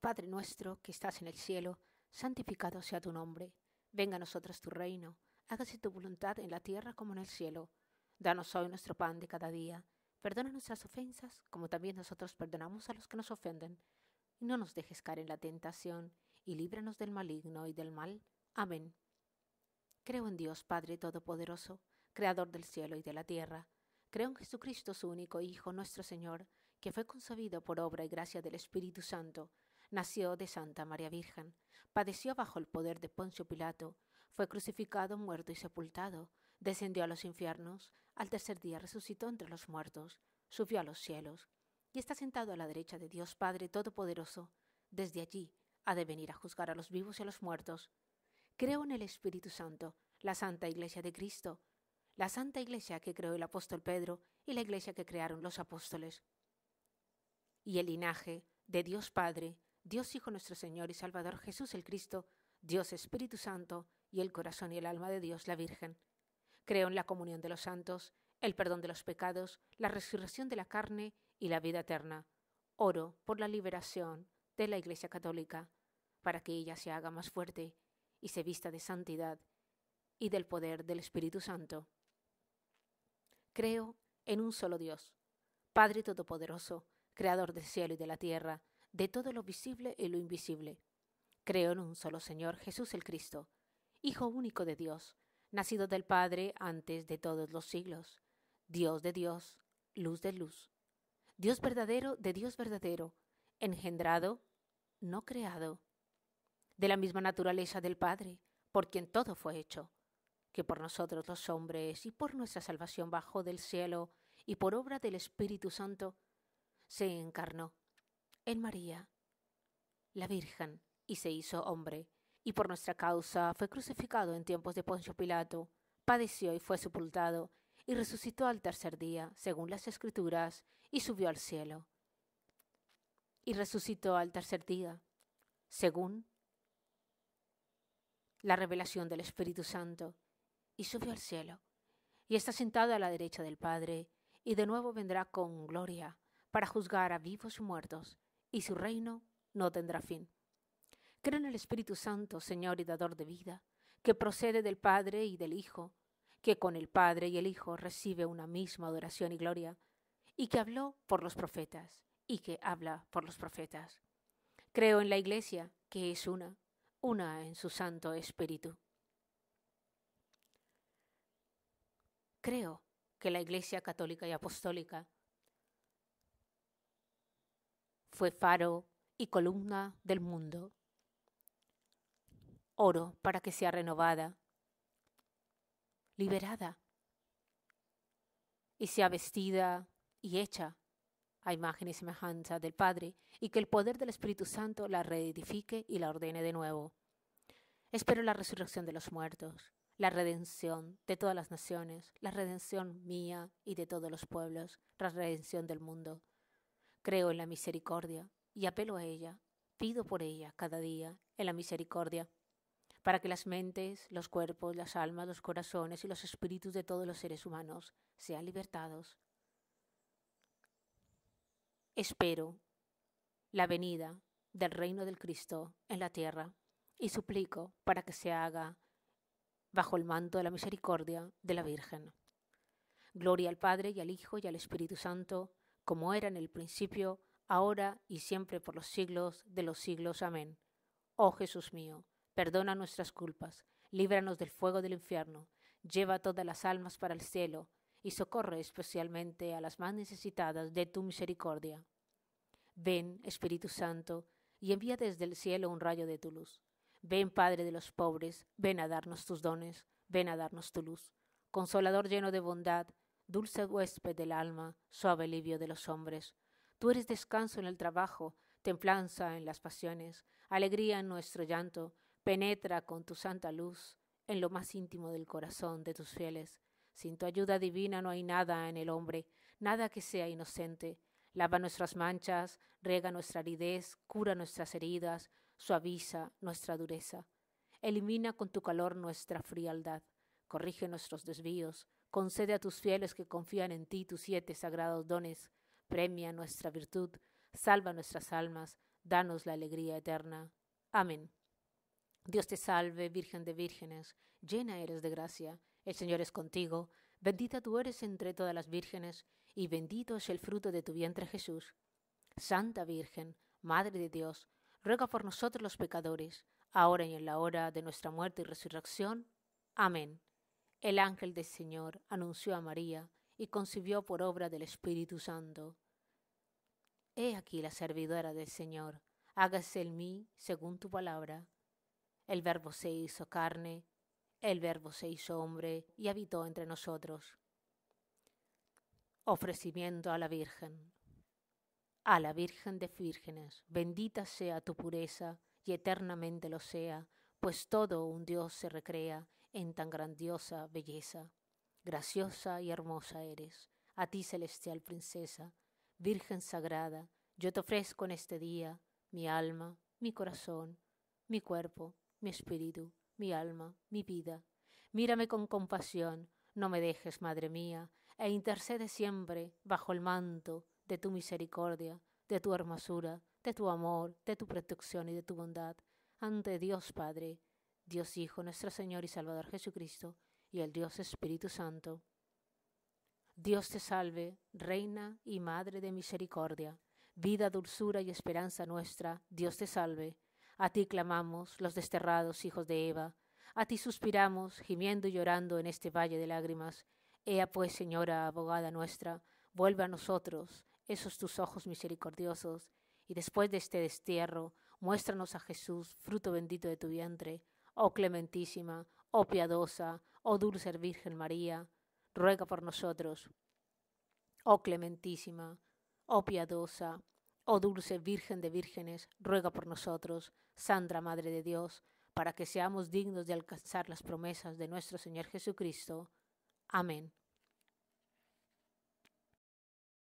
Padre nuestro que estás en el cielo, santificado sea tu nombre, venga a nosotros tu reino, hágase tu voluntad en la tierra como en el cielo. Danos hoy nuestro pan de cada día, perdona nuestras ofensas como también nosotros perdonamos a los que nos ofenden, y no nos dejes caer en la tentación, y líbranos del maligno y del mal. Amén. Creo en Dios Padre Todopoderoso, Creador del cielo y de la tierra. Creo en Jesucristo, su único Hijo, nuestro Señor, que fue concebido por obra y gracia del Espíritu Santo Nació de Santa María Virgen, padeció bajo el poder de Poncio Pilato, fue crucificado, muerto y sepultado, descendió a los infiernos, al tercer día resucitó entre los muertos, subió a los cielos, y está sentado a la derecha de Dios Padre Todopoderoso. Desde allí ha de venir a juzgar a los vivos y a los muertos. Creo en el Espíritu Santo, la Santa Iglesia de Cristo, la Santa Iglesia que creó el apóstol Pedro y la Iglesia que crearon los apóstoles, y el linaje de Dios Padre, Dios Hijo nuestro Señor y Salvador Jesús el Cristo, Dios Espíritu Santo y el corazón y el alma de Dios la Virgen. Creo en la comunión de los santos, el perdón de los pecados, la resurrección de la carne y la vida eterna. Oro por la liberación de la Iglesia Católica, para que ella se haga más fuerte y se vista de santidad y del poder del Espíritu Santo. Creo en un solo Dios, Padre Todopoderoso, Creador del cielo y de la tierra, de todo lo visible y lo invisible. Creo en un solo Señor, Jesús el Cristo, Hijo único de Dios, nacido del Padre antes de todos los siglos, Dios de Dios, luz de luz, Dios verdadero de Dios verdadero, engendrado, no creado, de la misma naturaleza del Padre, por quien todo fue hecho, que por nosotros los hombres y por nuestra salvación bajo del cielo y por obra del Espíritu Santo se encarnó en María, la Virgen, y se hizo hombre, y por nuestra causa fue crucificado en tiempos de Poncio Pilato, padeció y fue sepultado, y resucitó al tercer día, según las Escrituras, y subió al cielo. Y resucitó al tercer día, según la revelación del Espíritu Santo, y subió al cielo, y está sentado a la derecha del Padre, y de nuevo vendrá con gloria para juzgar a vivos y muertos, y su reino no tendrá fin. Creo en el Espíritu Santo, Señor y Dador de vida, que procede del Padre y del Hijo, que con el Padre y el Hijo recibe una misma adoración y gloria, y que habló por los profetas, y que habla por los profetas. Creo en la Iglesia, que es una, una en su Santo Espíritu. Creo que la Iglesia Católica y Apostólica fue faro y columna del mundo. Oro para que sea renovada, liberada y sea vestida y hecha a imagen y semejanza del Padre, y que el poder del Espíritu Santo la reedifique y la ordene de nuevo. Espero la resurrección de los muertos, la redención de todas las naciones, la redención mía y de todos los pueblos, la redención del mundo. Creo en la misericordia y apelo a ella. Pido por ella cada día en la misericordia, para que las mentes, los cuerpos, las almas, los corazones y los espíritus de todos los seres humanos sean libertados. Espero la venida del reino del Cristo en la tierra y suplico para que se haga bajo el manto de la misericordia de la Virgen. Gloria al Padre y al Hijo y al Espíritu Santo, como era en el principio, ahora y siempre por los siglos de los siglos. Amén. Oh Jesús mío, perdona nuestras culpas, líbranos del fuego del infierno, lleva todas las almas para el cielo, y socorre especialmente a las más necesitadas de tu misericordia. Ven, Espíritu Santo, y envía desde el cielo un rayo de tu luz. Ven, Padre de los pobres, ven a darnos tus dones, ven a darnos tu luz. Consolador lleno de bondad, dulce huésped del alma, suave alivio de los hombres. Tú eres descanso en el trabajo, templanza en las pasiones, alegría en nuestro llanto, penetra con tu santa luz en lo más íntimo del corazón de tus fieles. Sin tu ayuda divina no hay nada en el hombre, nada que sea inocente. Lava nuestras manchas, rega nuestra aridez, cura nuestras heridas, suaviza nuestra dureza. Elimina con tu calor nuestra frialdad, corrige nuestros desvíos, Concede a tus fieles que confían en ti tus siete sagrados dones. Premia nuestra virtud, salva nuestras almas, danos la alegría eterna. Amén. Dios te salve, Virgen de vírgenes, llena eres de gracia, el Señor es contigo, bendita tú eres entre todas las vírgenes, y bendito es el fruto de tu vientre Jesús. Santa Virgen, Madre de Dios, ruega por nosotros los pecadores, ahora y en la hora de nuestra muerte y resurrección. Amén. El ángel del Señor anunció a María y concibió por obra del Espíritu Santo. He aquí la servidora del Señor, hágase en mí según tu palabra. El Verbo se hizo carne, el Verbo se hizo hombre y habitó entre nosotros. Ofrecimiento a la Virgen. A la Virgen de vírgenes, bendita sea tu pureza y eternamente lo sea, pues todo un Dios se recrea en tan grandiosa belleza. Graciosa y hermosa eres, a ti celestial princesa, Virgen sagrada, yo te ofrezco en este día mi alma, mi corazón, mi cuerpo, mi espíritu, mi alma, mi vida. Mírame con compasión, no me dejes, Madre mía, e intercede siempre bajo el manto de tu misericordia, de tu hermosura, de tu amor, de tu protección y de tu bondad, ante Dios Padre, Dios Hijo, nuestro Señor y Salvador Jesucristo, y el Dios Espíritu Santo. Dios te salve, Reina y Madre de Misericordia, vida, dulzura y esperanza nuestra, Dios te salve. A ti clamamos los desterrados hijos de Eva, a ti suspiramos, gimiendo y llorando en este valle de lágrimas. Ea pues, Señora, abogada nuestra, vuelve a nosotros esos tus ojos misericordiosos, y después de este destierro, muéstranos a Jesús, fruto bendito de tu vientre, oh clementísima, oh piadosa, oh dulce Virgen María, ruega por nosotros. Oh clementísima, oh piadosa, oh dulce Virgen de vírgenes, ruega por nosotros, Sandra Madre de Dios, para que seamos dignos de alcanzar las promesas de nuestro Señor Jesucristo. Amén.